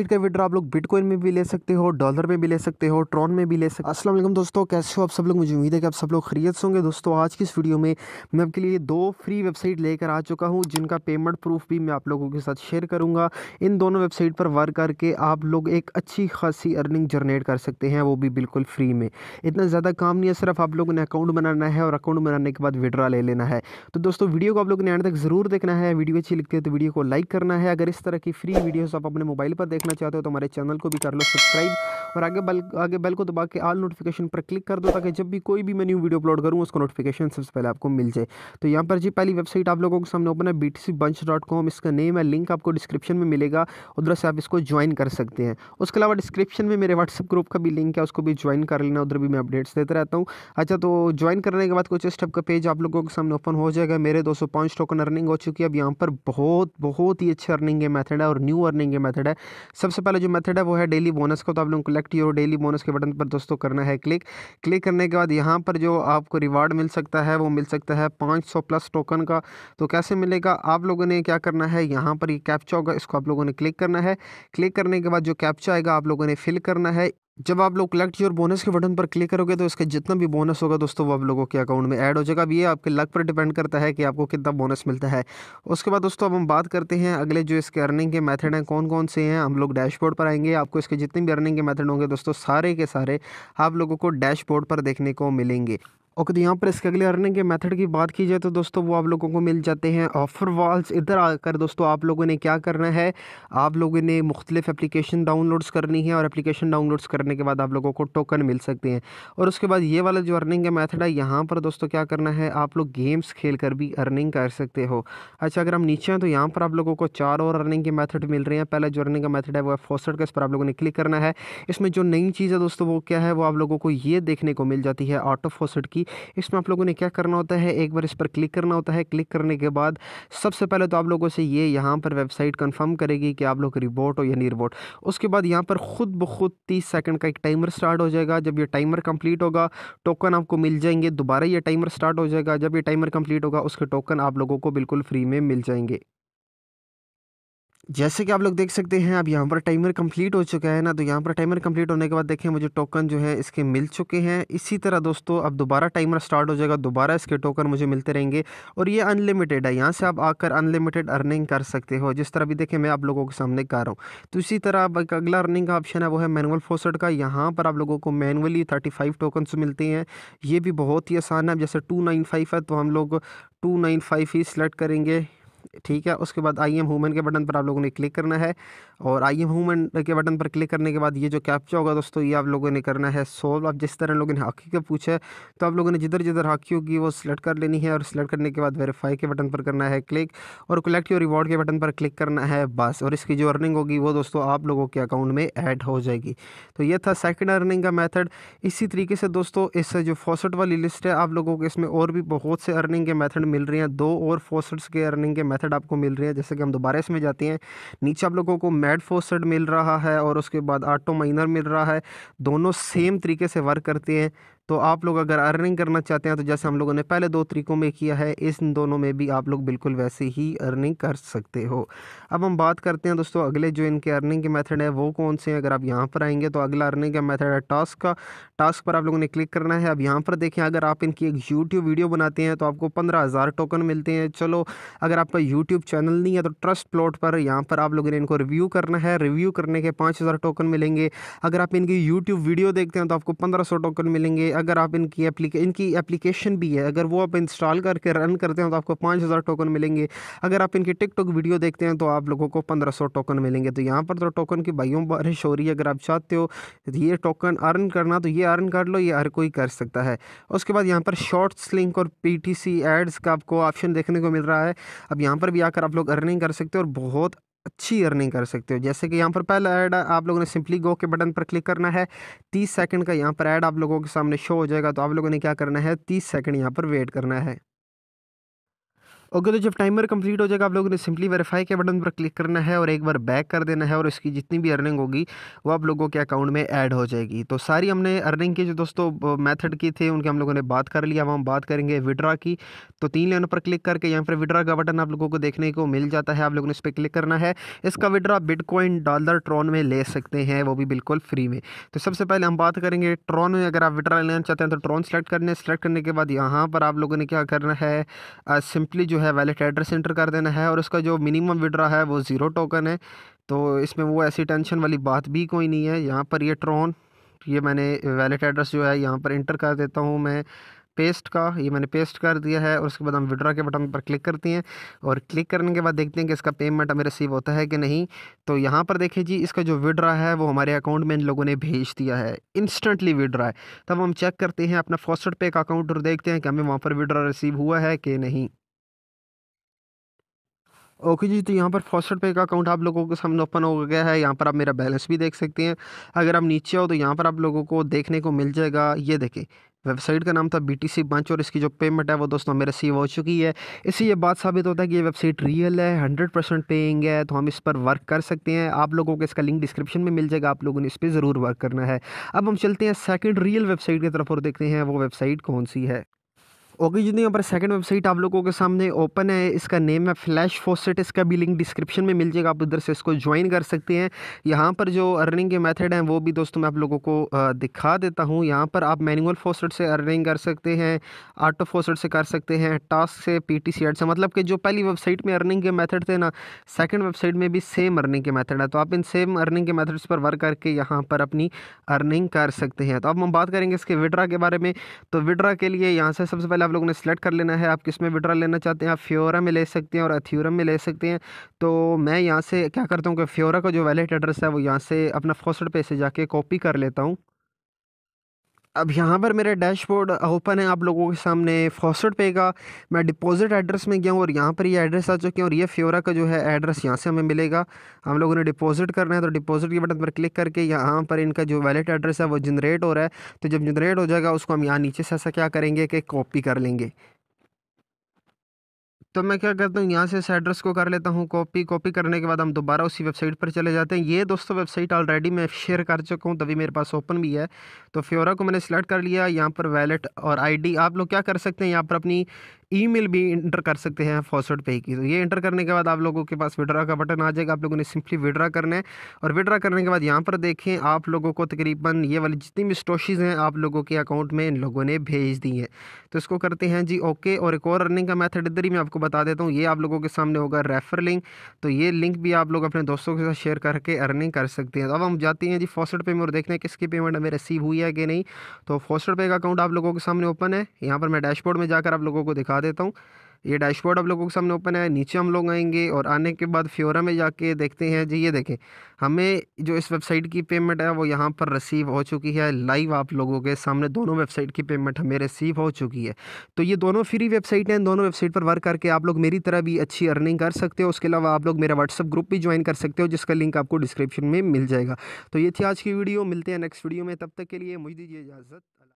profit का withdraw आप लोग बिटकॉइन में भी ले सकते हो डॉलर में भी ले सकते हो ट्रॉन में भी ले सकते हो दोस्तों कैसे हो आप सब लोग मुझे उम्मीद है कि आप सब लोग खरीद होंगे दोस्तों आज की इस वीडियो में मैं आपके लिए दो फ्री वेबसाइट लेकर आ चुका हूँ जिनका पेमेंट प्रूफ भी मैं आप लोगों के साथ शेयर करूँगा इन दोनों वेबसाइट पर वर्क करके आप लोग एक अच्छी खासी अर्निंग जनरेट कर सकते हैं वो भी बिल्कुल फ्री में इतना ज़्यादा काम नहीं है सिर्फ आप लोगों ने अकाउंट बनाना है और अकाउंट बनाने के बाद विड्रा ले लेना है तो दोस्तों वीडियो को आप लोगों ने एंड तक ज़रूर देखना है वीडियो अच्छी लगती है तो वीडियो को लाइक करना है अगर इस तरह की फ्री वीडियोज़ आप अपने मोबाइल पर देखना देखना चाहते हो तो हमारे चैनल को भी कर लो सब्सक्राइब और आगे बल आगे बेल को दबा के आल नोटिफिकेशन पर क्लिक कर दो ताकि जब भी कोई भी मैं न्यू वीडियो अपलोड करूँ उसका नोटिफिकेशन सबसे पहले आपको मिल जाए तो यहाँ पर जी पहली वेबसाइट आप लोगों के सामने ओपन है बी इसका नेम है लिंक आपको डिस्क्रिप्शन में मिलेगा उधर से आप इसको ज्वाइन कर सकते हैं उसके अलावा डिस्क्रिप्शन में मेरे व्हाट्सअप ग्रुप का भी लिंक है उसको भी ज्वाइन कर लेना उधर भी मैं अपडेट्स देता रहता हूँ अच्छा तो ज्वाइन करने के बाद कुछ स्टेप का पेज आप लोगों के सामने ओपन हो जाएगा मेरे दो सौ पाँच टोकन अर्निंग हो चुकी है अब यहाँ पर बहुत बहुत ही अच्छे अर्निंग है मैथड है और न्यू अर्निंग है मैथड है सबसे पहले जो मैथड है वो है डेली बोनस का तो आप लोगों को सेलेक्ट योर डेली बोनस के बटन पर दोस्तों करना है क्लिक क्लिक करने के बाद यहाँ पर जो आपको रिवार्ड मिल सकता है वो मिल सकता है पाँच प्लस टोकन का तो कैसे मिलेगा आप लोगों ने क्या करना है यहाँ पर ये यह कैप्चा होगा इसको आप लोगों ने क्लिक करना है क्लिक करने के बाद जो कैप्चा आएगा आप लोगों ने फिल करना है जब आप लोग कलेक्ट योर बोनस के बटन पर क्लिक करोगे तो इसका जितना भी बोनस होगा दोस्तों वो आप लोगों के अकाउंट में ऐड हो जाएगा अब ये आपके लक पर डिपेंड करता है कि आपको कितना बोनस मिलता है उसके बाद दोस्तों अब हम बात करते हैं अगले जो इसके अर्निंग के मेथड हैं कौन कौन से हैं हम लोग डैशबोर्ड पर आएंगे आपको इसके जितने भी अर्निंग के मैथड होंगे दोस्तों सारे के सारे आप लोगों को डैशबोर्ड पर देखने को मिलेंगे ओके तो यहाँ पर इसके अगले अर्निंग के मेथड की बात की जाए तो दोस्तों वो आप लोगों को मिल जाते हैं ऑफर वॉल्स इधर आकर दोस्तों आप लोगों ने क्या करना है आप लोगों ने मुख्तलिफ एप्लीकेशन डाउनलोड्स करनी है और एप्लीकेशन डाउनलोड्स करने के बाद आप लोगों को टोकन मिल सकते हैं और उसके बाद ये वाला जो अर्निंग का मैथड है यहाँ पर दोस्तों क्या करना है आप लोग गेम्स खेल कर भी अर्निंग कर सकते हो अच्छा अगर हम नीचे हैं तो यहाँ पर आप लोगों को चार और अर्निंग के मैथड मिल रहे हैं पहला जो अर्निंग का मैथड है वो है फोसट का इस पर आप लोगों ने क्लिक करना है इसमें जो नई चीज़ है दोस्तों वो क्या है वो आप लोगों को ये देखने को मिल जाती है ऑटो फोसट की इसमें आप लोगों ने क्या करना होता है एक बार इस पर क्लिक करना होता है क्लिक करने के बाद सबसे पहले तो आप लोगों से ये यहाँ पर वेबसाइट कन्फर्म करेगी कि आप लोग रिबोट हो या नहीं रिबोट उसके बाद यहाँ पर ख़ुद ब खुद तीस सेकेंड का एक टाइमर स्टार्ट हो जाएगा जब यह टाइमर कंप्लीट होगा टोकन आपको मिल जाएंगे दोबारा ये टाइमर स्टार्ट हो जाएगा जब ये टाइमर कंप्लीट होगा उसके टोकन आप लोगों को बिल्कुल फ्री में मिल जाएंगे जैसे कि आप लोग देख सकते हैं अब यहाँ पर टाइमर कंप्लीट हो चुका है ना तो यहाँ पर टाइमर कंप्लीट होने के बाद देखें मुझे टोकन जो है इसके मिल चुके हैं इसी तरह दोस्तों अब दोबारा टाइमर स्टार्ट हो जाएगा दोबारा इसके टोकन मुझे मिलते रहेंगे और ये अनलिमिटेड है यहाँ से आप आकर अनलिमिटेड अर्निंग कर सकते हो जिस तरह भी देखें मैं आप लोगों के सामने कर रहा हूँ तो इसी तरह अब एक अगला अर्निंग का ऑप्शन है वो है मैनुअल फोसट का यहाँ पर आप लोगों को मैनुअली थर्टी फाइव टोकनस मिलते हैं ये भी बहुत ही आसान है जैसे टू नाइन फाइव है तो हम लोग टू नाइन फाइव ही सिलेक्ट करेंगे ठीक है उसके बाद आई एम ह्यूमन के बटन पर आप लोगों ने क्लिक करना है और आई एम वूमेन के बटन पर क्लिक करने के बाद ये जो कैप्चा होगा दोस्तों ये आप लोगों ने करना है सोल्व आप जिस तरह लोगों ने हाकी का पूछा है तो आप लोगों ने जिधर जिधर हाकी होगी वो सिलेक्ट कर लेनी है और सिलेक्ट करने के बाद वेरीफाई के बटन पर करना है क्लिक और कलेक्ट योर रिवॉर्ड के बटन पर क्लिक करना है बस और इसकी जो अर्निंग होगी वो दोस्तों आप लोगों के अकाउंट में ऐड हो जाएगी तो ये था सेकेंड अर्निंग का मैथड इसी तरीके से दोस्तों इस जो फोसट वाली लिस्ट है आप लोगों को इसमें और भी बहुत से अर्निंग के मैथड मिल रहे हैं दो और फोसट्स के अर्निंग के मैथड मेथड आपको मिल रही है जैसे कि हम दोबारा इसमें जाते हैं नीचे आप लोगों को मेड फोसड मिल रहा है और उसके बाद आटो माइनर मिल रहा है दोनों सेम तरीके से वर्क करते हैं तो आप लोग अगर अर्निंग करना चाहते हैं तो जैसे हम लोगों ने पहले दो तरीकों में किया है इन दोनों में भी आप लोग बिल्कुल वैसे ही अर्निंग कर सकते हो अब हम बात करते हैं दोस्तों अगले जो इनके अर्निंग के मेथड है वो कौन से हैं अगर आप यहाँ पर आएंगे तो अगला अर्निंग का मेथड है टास्क का टास्क पर आप लोगों ने क्लिक करना है अब यहाँ पर देखें अगर आप इनकी एक यूट्यूब वीडियो बनाते हैं तो आपको पंद्रह हज़ार टोकन मिलते हैं चलो अगर आपका यूट्यूब चैनल नहीं है तो ट्रस्ट प्लॉट पर यहाँ पर आप लोगों ने इनको रिव्यू करना है रिव्यू करने के पाँच हज़ार टोकन मिलेंगे अगर आप इनकी यूट्यूब वीडियो देखते हैं तो आपको पंद्रह सौ टोकन मिलेंगे अगर आप इनकी एप्लीके इनकी एप्लीकेशन भी है अगर वो आप इंस्टॉल करके रन करते हैं तो आपको पाँच हज़ार टोकन मिलेंगे अगर आप इनकी टिकटॉक वीडियो देखते हैं तो आप लोगों को पंद्रह सौ टोकन मिलेंगे तो यहाँ पर तो टोकन की भाइयों बारिश हो रही है अगर आप चाहते हो ये टोकन अर्न करना तो ये अर्न कर लो ये हर कोई कर सकता है उसके बाद यहाँ पर शॉर्ट्स लिंक और पी टी सी एड्स का आपको ऑप्शन देखने को मिल रहा है अब यहाँ पर भी आकर आप लोग अर्निंग कर सकते हो और बहुत अच्छी अर्निंग कर सकते हो जैसे कि यहाँ पर पहला ऐड आप लोगों ने सिंपली गो के बटन पर क्लिक करना है तीस सेकंड का यहाँ पर ऐड आप लोगों के सामने शो हो जाएगा तो आप लोगों ने क्या करना है तीस सेकंड यहाँ पर वेट करना है ओके तो जब टाइमर कंप्लीट हो जाएगा आप लोगों ने सिंपली वेरीफाई के बटन पर क्लिक करना है और एक बार बैक कर देना है और इसकी जितनी भी अर्निंग होगी वो आप लोगों के अकाउंट में ऐड हो जाएगी तो सारी हमने अर्निंग की जो दोस्तों मेथड की थे उनके हम लोगों ने बात कर लिया अब हम बात करेंगे विड्रा की तो तीन लाइन पर क्लिक करके यहाँ पर विड्रा का बटन आप लोगों को देखने को मिल जाता है आप लोगों ने इस पर क्लिक करना है इसका विड्रा बिटकॉइन डॉलर ट्रॉन में ले सकते हैं वो भी बिल्कुल फ्री में तो सबसे पहले हम बात करेंगे ट्रॉन में अगर आप विड्रा लेना चाहते हैं तो ट्रॉन सेलेक्ट करने सेलेक्ट करने के बाद यहाँ पर आप लोगों ने क्या करना है सिंपली जो है वैलेट एड्रेस इंटर कर देना है और उसका जो मिनिमम विड्रा है वो ज़ीरो टोकन है तो इसमें वो ऐसी टेंशन वाली बात भी कोई नहीं है यहाँ पर ये ट्रॉन ये मैंने वैलेट एड्रेस जो है यहाँ पर इंटर कर देता हूँ मैं पेस्ट का ये मैंने पेस्ट कर दिया है और उसके बाद हम विड्रा के बटन पर क्लिक करती हैं और क्लिक करने के बाद देखते हैं कि इसका पेमेंट हमें रिसीव होता है कि नहीं तो यहाँ पर देखिए जी इसका जो विड्रा है वो हमारे अकाउंट में इन लोगों ने भेज दिया है इंस्टेंटली विड्रा है तब हम चेक करते हैं अपना फॉस्टेड पे का अकाउंट और देखते हैं कि हमें वहाँ पर विड्रा रिसीव हुआ है कि नहीं ओके जी तो यहाँ पर फर्स्ट पे का अकाउंट आप लोगों के सामने ओपन हो गया है यहाँ पर आप मेरा बैलेंस भी देख सकते हैं अगर आप नीचे हो तो यहाँ पर आप लोगों को देखने को मिल जाएगा ये देखें वेबसाइट का नाम था बी टी सी और इसकी जो पेमेंट है वो दोस्तों मेरे रिसीव हो चुकी है इससे ये बात साबित होता है कि ये वेबसाइट रियल है हंड्रेड परसेंट पेइंग है तो हम इस पर वर्क कर सकते हैं आप लोगों को इसका लिंक डिस्क्रिप्शन में मिल जाएगा आप लोगों ने इस पर ज़रूर वर्क करना है अब हम चलते हैं सेकेंड रियल वेबसाइट की तरफ और देखते हैं वो वेबसाइट कौन सी है ओके जी यहाँ पर सेकंड वेबसाइट आप लोगों के सामने ओपन है इसका नेम है फ्लैश फोसेट इसका भी लिंक डिस्क्रिप्शन में मिल जाएगा आप उधर से इसको ज्वाइन कर सकते हैं यहाँ पर जो अर्निंग के मेथड हैं वो भी दोस्तों मैं आप लोगों को दिखा देता हूँ यहाँ पर आप मैनुअल फोसेट से अर्निंग कर सकते हैं आटो फोसेट से कर सकते हैं टास्क से पी टी से मतलब कि जो पहली वेबसाइट में अर्निंग के मैथड थे ना सेकेंड वेबसाइट में भी सेम अर्निंग के मैथड है तो आप इन सेम अर्निंग के मैथड्स पर वर्क करके यहाँ पर अपनी अर्निंग कर सकते हैं तो अब हम बात करेंगे इसके विड्रा के बारे में तो विड्रा के लिए यहाँ से सबसे पहले आप लोगों ने सिलेक्ट कर लेना है आप किस में विड्रा लेना चाहते हैं आप फ्योरा में ले सकते हैं और अथियोरा में ले सकते हैं तो मैं यहाँ से क्या करता हूँ कि फ्योरा का जो वैलेट एड्रेस है वो यहाँ से अपना फोसट पे से जाके कॉपी कर लेता हूँ अब यहाँ पर मेरा डैशबोर्ड ओपन है आप लोगों के सामने फॉसट पे का मैं डिपॉजिट एड्रेस में गया हूँ और यहाँ पर ये यह एड्रेस आ चुके हैं और ये फ्योरा का जो है एड्रेस यहाँ से हमें मिलेगा हम लोगों ने डिपॉजिट करना है तो डिपॉजिट के बटन पर क्लिक करके यहाँ पर इनका जो वैलेट एड्रेस है वो जनरेट हो रहा है तो जब जनरेट हो जाएगा उसको हम यहाँ नीचे से ऐसा क्या करेंगे कि कॉपी कर लेंगे तो मैं क्या करता हूँ यहाँ से इस एड्रेस को कर लेता हूँ कॉपी कॉपी करने के बाद हम दोबारा उसी वेबसाइट पर चले जाते हैं ये दोस्तों वेबसाइट ऑलरेडी मैं शेयर कर चुका हूँ तभी मेरे पास ओपन भी है तो फ्योरा को मैंने सेलेक्ट कर लिया यहाँ पर वैलेट और आईडी आप लोग क्या कर सकते हैं यहाँ पर अपनी ईमेल भी इंटर कर सकते हैं फॉसवर्ड पे की तो ये इंटर करने के बाद आप लोगों के पास विड्रा का बटन आ जाएगा आप लोगों ने सिंपली विड्रा करना है और विड्रा करने के बाद यहाँ पर देखें आप लोगों को तकरीबन ये वाली जितनी भी स्टोशीज़ हैं आप लोगों के अकाउंट में इन लोगों ने भेज दी हैं तो इसको करते हैं जी ओके और एक और रनिंग का मैथड इधर ही मैं आपको बता देता हूँ ये आप लोगों के सामने होगा रेफर लिंक तो ये लिंक भी आप लोग अपने दोस्तों के साथ शेयर करके अर्निंग कर सकते हैं तो अब हम जाते हैं जी फॉसवर्ड पे में और देखते हैं किसकी पेमेंट हमें रिसीव हुई है कि नहीं तो फॉसवर्ड पे का अकाउंट आप लोगों के सामने ओपन है यहाँ पर मैं डैशबोर्ड में जाकर आप लोगों को दिखा दिखा देता हूँ ये डैशबोर्ड आप लोगों के सामने ओपन है नीचे हम लोग आएंगे और आने के बाद फ्योरा में जाके देखते हैं जी ये देखें हमें जो इस वेबसाइट की पेमेंट है वो यहाँ पर रिसीव हो चुकी है लाइव आप लोगों के सामने दोनों वेबसाइट की पेमेंट हमें रिसीव हो चुकी है तो ये दोनों फ्री वेबसाइट हैं दोनों वेबसाइट पर वर्क करके आप लोग मेरी तरह भी अच्छी अर्निंग कर सकते हो उसके अलावा आप लोग मेरा व्हाट्सअप ग्रुप भी ज्वाइन कर सकते हो जिसका लिंक आपको डिस्क्रिप्शन में मिल जाएगा तो ये थी आज की वीडियो मिलते हैं नेक्स्ट वीडियो में तब तक के लिए मुझे दीजिए इजाज़त